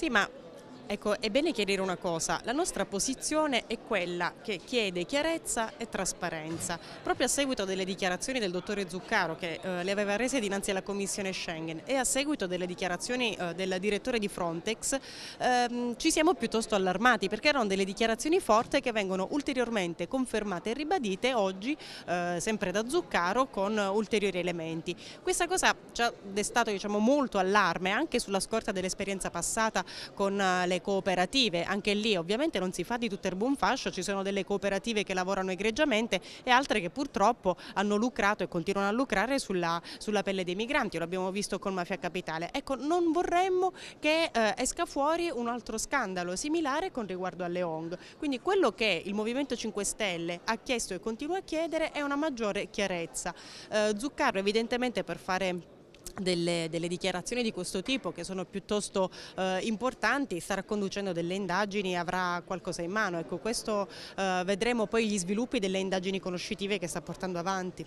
Sì, ma Ecco, è bene chiarire una cosa, la nostra posizione è quella che chiede chiarezza e trasparenza. Proprio a seguito delle dichiarazioni del dottore Zuccaro che eh, le aveva rese dinanzi alla Commissione Schengen e a seguito delle dichiarazioni eh, del direttore di Frontex ehm, ci siamo piuttosto allarmati perché erano delle dichiarazioni forti che vengono ulteriormente confermate e ribadite oggi eh, sempre da Zuccaro con ulteriori elementi. Questa cosa ci ha destato diciamo, molto allarme anche sulla scorta dell'esperienza passata con eh, le cooperative, anche lì ovviamente non si fa di tutto il buon fascio, ci sono delle cooperative che lavorano egregiamente e altre che purtroppo hanno lucrato e continuano a lucrare sulla, sulla pelle dei migranti, l'abbiamo visto con Mafia Capitale. Ecco, non vorremmo che eh, esca fuori un altro scandalo similare con riguardo alle ONG, quindi quello che il Movimento 5 Stelle ha chiesto e continua a chiedere è una maggiore chiarezza. Eh, Zuccaro evidentemente per fare delle, delle, dichiarazioni di questo tipo che sono piuttosto eh, importanti, starà conducendo delle indagini e avrà qualcosa in mano. Ecco, questo eh, vedremo poi gli sviluppi delle indagini conoscitive che sta portando avanti.